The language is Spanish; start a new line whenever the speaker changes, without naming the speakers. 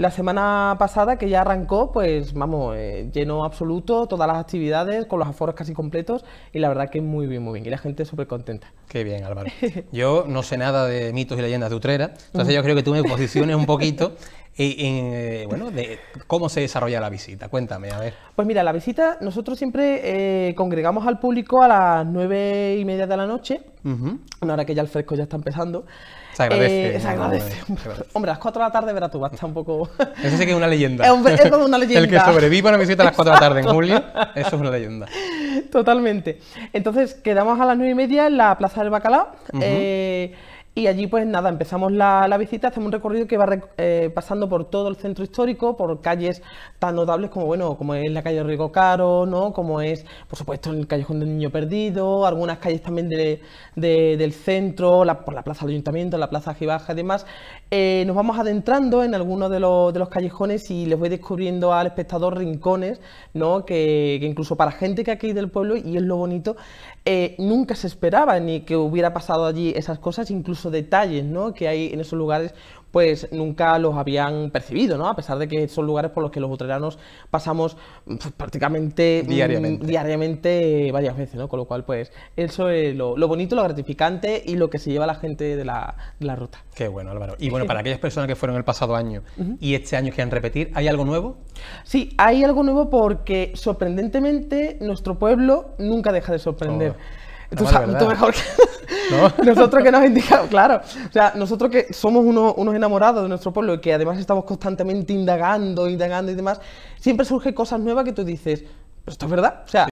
La semana pasada, que ya arrancó, pues vamos, eh, lleno absoluto, todas las actividades, con los aforos casi completos, y la verdad que muy bien, muy bien, y la gente súper contenta.
Qué bien, Álvaro. Yo no sé nada de mitos y leyendas de Utrera, entonces yo creo que tú me posiciones un poquito Eh, bueno, cómo se desarrolla la visita. Cuéntame, a ver.
Pues mira, la visita, nosotros siempre eh, congregamos al público a las nueve y media de la noche, uh una hora que ya el fresco ya está empezando. Se agradece. Eh, se hombre, a las cuatro de la tarde, verás tú, está un poco.
Eso sí que es una leyenda. Es, como una leyenda. el que sobreviva a la visita a las cuatro de la tarde en julio, eso es una leyenda.
Totalmente. Entonces, quedamos a las nueve y media en la Plaza del Bacalao. Y allí, pues nada, empezamos la, visita, hacemos un recorrido que va eh, pasando por todo el centro histórico, por calles tan notables como, bueno, como es la calle Rico Caro, ¿no? Como es, por supuesto, el Callejón del Niño Perdido, algunas calles también del centro, por la Plaza del Ayuntamiento, la Plaza Gibaja y demás. Eh, nos vamos adentrando en algunos de los, callejones y les voy descubriendo al espectador rincones, ¿no? Que, incluso para gente que aquí del pueblo, y es lo bonito, eh, nunca se esperaba ni que hubiera pasado allí esas cosas, incluso detalles ¿no? que hay en esos lugares, pues nunca los habían percibido, ¿no? A pesar de que son lugares por los que los utreranos pasamos pues, prácticamente mm, diariamente. diariamente. Eh, varias veces, ¿no? Con lo cual, pues, eso es lo, bonito, lo gratificante y lo
que se lleva la gente de la, ruta. Qué bueno, Álvaro. Y bueno, para aquellas personas que fueron el pasado año y este año quieren repetir, ¿hay algo nuevo?
Sí, hay algo nuevo porque sorprendentemente nuestro pueblo nunca deja de sorprender. Oh.
Ah, mejor
nosotros que nos indicamos, claro. O sea, nosotros que somos unos enamorados de nuestro pueblo y que además estamos constantemente indagando, indagando y demás, siempre surgen cosas nuevas que tú dices, esto es verdad. O sea,